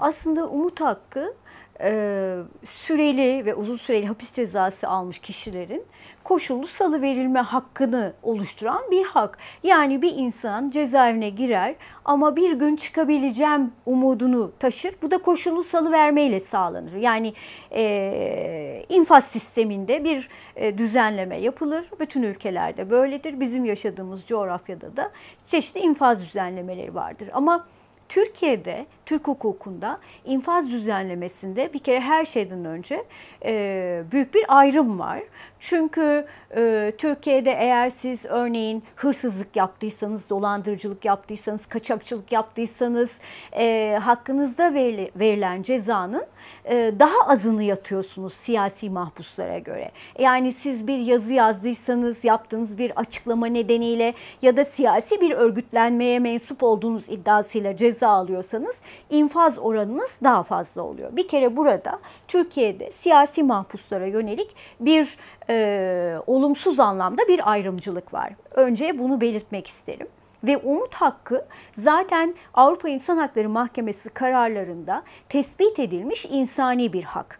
Aslında umut hakkı e, süreli ve uzun süreli hapis cezası almış kişilerin koşullu salı verilme hakkını oluşturan bir hak. Yani bir insan cezaevine girer ama bir gün çıkabileceğim umudunu taşır. Bu da koşullu salı vermeyle sağlanır. Yani e, infaz sisteminde bir e, düzenleme yapılır. Bütün ülkelerde böyledir. Bizim yaşadığımız coğrafyada da çeşitli infaz düzenlemeleri vardır. Ama bu Türkiye'de, Türk hukukunda infaz düzenlemesinde bir kere her şeyden önce e, büyük bir ayrım var. Çünkü e, Türkiye'de eğer siz örneğin hırsızlık yaptıysanız, dolandırıcılık yaptıysanız, kaçakçılık yaptıysanız e, hakkınızda verili, verilen cezanın e, daha azını yatıyorsunuz siyasi mahpuslara göre. Yani siz bir yazı yazdıysanız, yaptığınız bir açıklama nedeniyle ya da siyasi bir örgütlenmeye mensup olduğunuz iddiasıyla ceza ceza alıyorsanız infaz oranınız daha fazla oluyor. Bir kere burada Türkiye'de siyasi mahpuslara yönelik bir e, olumsuz anlamda bir ayrımcılık var. Önce bunu belirtmek isterim ve umut hakkı zaten Avrupa İnsan Hakları Mahkemesi kararlarında tespit edilmiş insani bir hak.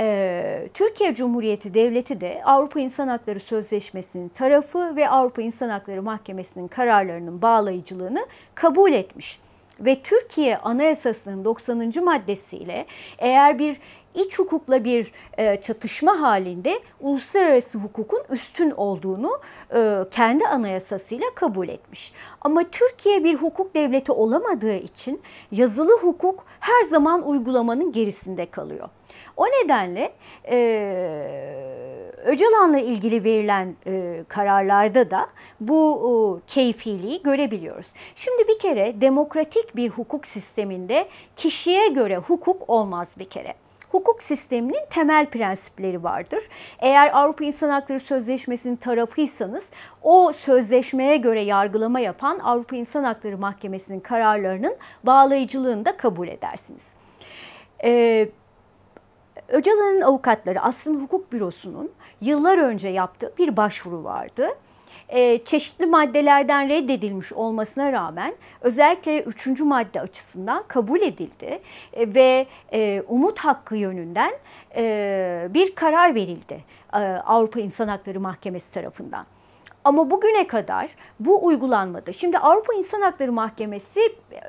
Ee, Türkiye Cumhuriyeti Devleti de Avrupa İnsan Hakları Sözleşmesi'nin tarafı ve Avrupa İnsan Hakları Mahkemesi'nin kararlarının bağlayıcılığını kabul etmiş ve Türkiye Anayasası'nın 90. maddesiyle eğer bir iç hukukla bir e, çatışma halinde uluslararası hukukun üstün olduğunu e, kendi anayasasıyla kabul etmiş. Ama Türkiye bir hukuk devleti olamadığı için yazılı hukuk her zaman uygulamanın gerisinde kalıyor. O nedenle e, Öcalan'la ilgili verilen e, kararlarda da bu e, keyfiliği görebiliyoruz. Şimdi bir kere demokratik bir hukuk sisteminde kişiye göre hukuk olmaz bir kere hukuk sisteminin temel prensipleri vardır. Eğer Avrupa İnsan Hakları Sözleşmesi'nin tarafıysanız o sözleşmeye göre yargılama yapan Avrupa İnsan Hakları Mahkemesi'nin kararlarının bağlayıcılığını da kabul edersiniz. Ee, Öcalan'ın avukatları Asrın Hukuk Bürosu'nun yıllar önce yaptığı bir başvuru vardı. E, çeşitli maddelerden reddedilmiş olmasına rağmen özellikle üçüncü madde açısından kabul edildi e, ve e, umut hakkı yönünden e, bir karar verildi e, Avrupa İnsan Hakları Mahkemesi tarafından. Ama bugüne kadar bu uygulanmadı. Şimdi Avrupa İnsan Hakları Mahkemesi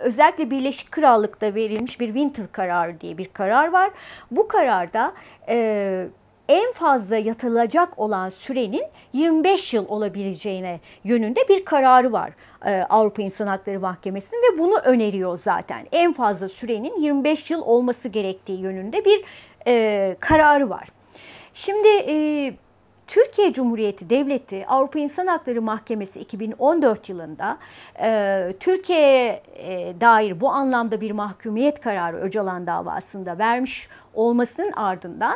özellikle Birleşik Krallık'ta verilmiş bir Winter kararı diye bir karar var. Bu kararda e, en fazla yatılacak olan sürenin 25 yıl olabileceğine yönünde bir kararı var e, Avrupa İnsan Hakları Mahkemesi'nin ve bunu öneriyor zaten. En fazla sürenin 25 yıl olması gerektiği yönünde bir e, kararı var. Şimdi e, Türkiye Cumhuriyeti Devleti Avrupa İnsan Hakları Mahkemesi 2014 yılında e, Türkiye'ye e, dair bu anlamda bir mahkumiyet kararı Öcalan davasında vermiş olmasının ardından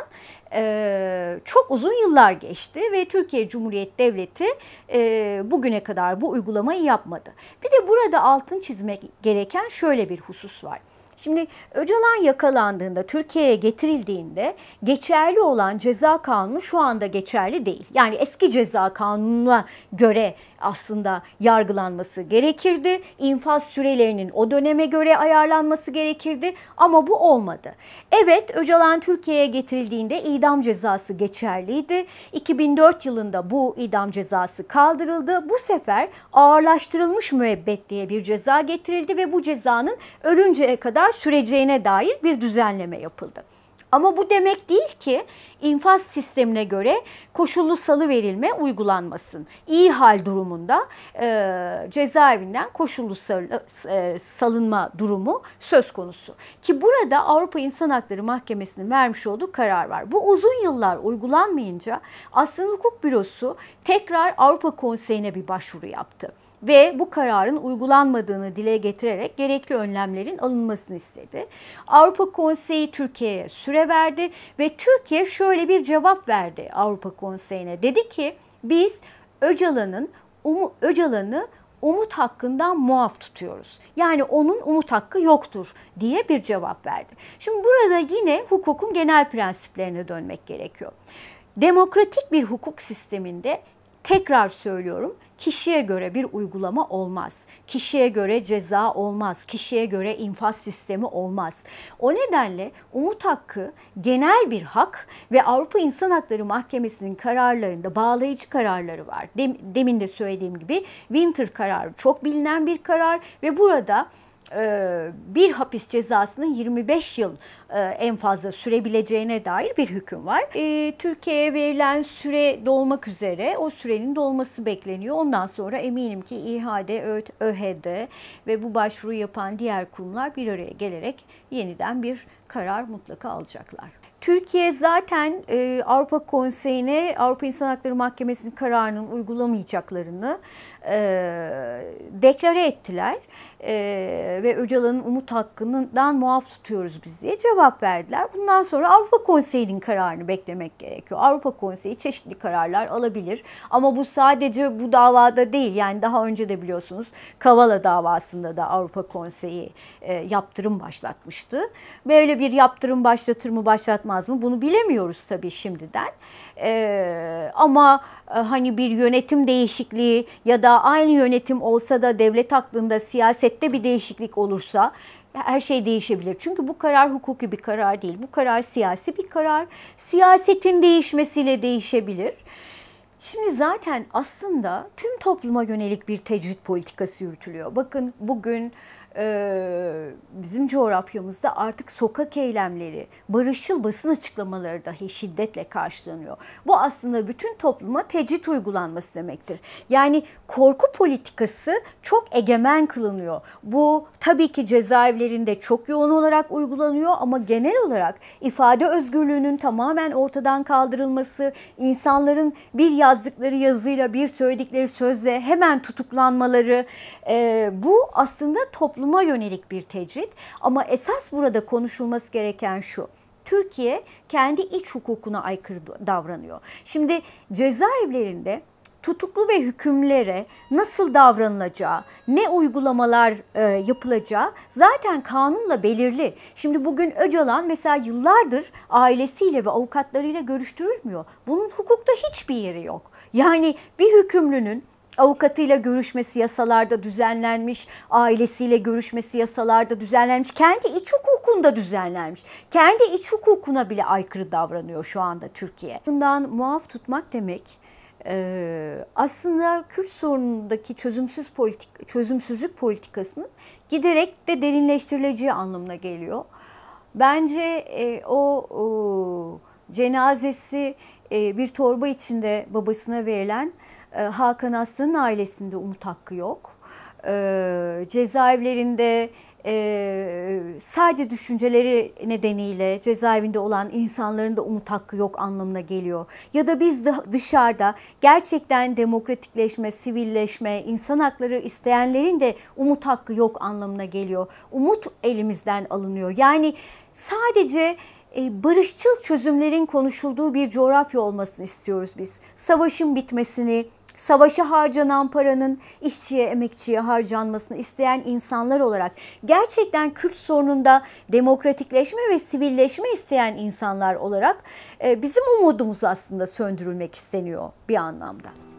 e, çok uzun yıllar geçti ve Türkiye Cumhuriyeti Devleti e, bugüne kadar bu uygulamayı yapmadı. Bir de burada altın çizmek gereken şöyle bir husus var. Şimdi Öcalan yakalandığında Türkiye'ye getirildiğinde geçerli olan ceza kanunu şu anda geçerli değil. Yani eski ceza kanununa göre aslında yargılanması gerekirdi. İnfaz sürelerinin o döneme göre ayarlanması gerekirdi ama bu olmadı. Evet Öcalan Türkiye'ye getirildiğinde idam cezası geçerliydi. 2004 yılında bu idam cezası kaldırıldı. Bu sefer ağırlaştırılmış müebbet diye bir ceza getirildi ve bu cezanın ölünceye kadar kadar süreceğine dair bir düzenleme yapıldı. Ama bu demek değil ki infaz sistemine göre koşullu salı verilme uygulanmasın. İyi hal durumunda e, cezaevinden koşullu sal, e, salınma durumu söz konusu. Ki burada Avrupa İnsan Hakları Mahkemesi'nin vermiş olduğu karar var. Bu uzun yıllar uygulanmayınca aslında hukuk bürosu tekrar Avrupa Konseyi'ne bir başvuru yaptı ve bu kararın uygulanmadığını dile getirerek gerekli önlemlerin alınmasını istedi. Avrupa Konseyi Türkiye'ye süre verdi ve Türkiye şöyle bir cevap verdi Avrupa Konseyi'ne. Dedi ki biz Öcalan'ın Öcalan'ı umut hakkından muaf tutuyoruz. Yani onun umut hakkı yoktur diye bir cevap verdi. Şimdi burada yine hukukun genel prensiplerine dönmek gerekiyor. Demokratik bir hukuk sisteminde Tekrar söylüyorum kişiye göre bir uygulama olmaz. Kişiye göre ceza olmaz. Kişiye göre infaz sistemi olmaz. O nedenle umut hakkı genel bir hak ve Avrupa İnsan Hakları Mahkemesi'nin kararlarında bağlayıcı kararları var. Demin de söylediğim gibi Winter kararı çok bilinen bir karar ve burada e, bir hapis cezasının 25 yıl e, en fazla sürebileceğine dair bir hüküm var. E, Türkiye'ye verilen süre dolmak üzere o sürenin dolması bekleniyor. Ondan sonra eminim ki İHAD, ÖHD ve bu başvuru yapan diğer kurumlar bir araya gelerek yeniden bir karar mutlaka alacaklar. Türkiye zaten e, Avrupa Konseyi'ne Avrupa İnsan Hakları Mahkemesi'nin kararının uygulamayacaklarını e, deklare ettiler e, ve Öcalan'ın umut hakkından muaf tutuyoruz biz diye cevap verdiler. Bundan sonra Avrupa Konseyi'nin kararını beklemek gerekiyor. Avrupa Konseyi çeşitli kararlar alabilir ama bu sadece bu davada değil yani daha önce de biliyorsunuz Kavala davasında da Avrupa Konseyi e, yaptırım başlatmıştı. Böyle bir yaptırım başlatır mı başlatmaz mı bunu bilemiyoruz tabii şimdiden ee, e, ama hani bir yönetim değişikliği ya da aynı yönetim olsa da devlet aklında siyaset siyasette bir değişiklik olursa her şey değişebilir. Çünkü bu karar hukuki bir karar değil. Bu karar siyasi bir karar. Siyasetin değişmesiyle değişebilir. Şimdi zaten aslında tüm topluma yönelik bir tecrit politikası yürütülüyor. Bakın bugün ee, bizim coğrafyamızda artık sokak eylemleri, barışçıl basın açıklamaları dahi şiddetle karşılanıyor. Bu aslında bütün topluma tecrit uygulanması demektir. Yani korku politikası çok egemen kılınıyor. Bu tabii ki cezaevlerinde çok yoğun olarak uygulanıyor ama genel olarak ifade özgürlüğünün tamamen ortadan kaldırılması, insanların bir yazdıkları yazıyla bir söyledikleri sözle hemen tutuklanmaları e, bu aslında toplum topluma yönelik bir tecrit. Ama esas burada konuşulması gereken şu. Türkiye kendi iç hukukuna aykırı davranıyor. Şimdi cezaevlerinde tutuklu ve hükümlere nasıl davranılacağı, ne uygulamalar e, yapılacağı zaten kanunla belirli. Şimdi bugün Öcalan mesela yıllardır ailesiyle ve avukatlarıyla görüştürülmüyor. Bunun hukukta hiçbir yeri yok. Yani bir hükümlünün avukatıyla görüşmesi yasalarda düzenlenmiş, ailesiyle görüşmesi yasalarda düzenlenmiş, kendi iç hukukunda düzenlenmiş. Kendi iç hukukuna bile aykırı davranıyor şu anda Türkiye. Bundan muaf tutmak demek e, aslında Kürt sorunundaki çözümsüz politik, çözümsüzlük politikasının giderek de derinleştirileceği anlamına geliyor. Bence e, o, o cenazesi e, bir torba içinde babasına verilen ee, Hakan Aslan'ın ailesinde umut hakkı yok. Ee, cezaevlerinde e, sadece düşünceleri nedeniyle cezaevinde olan insanların da umut hakkı yok anlamına geliyor. Ya da biz dışarıda gerçekten demokratikleşme, sivilleşme, insan hakları isteyenlerin de umut hakkı yok anlamına geliyor. Umut elimizden alınıyor. Yani sadece e, barışçıl çözümlerin konuşulduğu bir coğrafya olmasını istiyoruz biz. Savaşın bitmesini, savaşa harcanan paranın işçiye, emekçiye harcanmasını isteyen insanlar olarak gerçekten Kürt sorununda demokratikleşme ve sivilleşme isteyen insanlar olarak e, bizim umudumuz aslında söndürülmek isteniyor bir anlamda.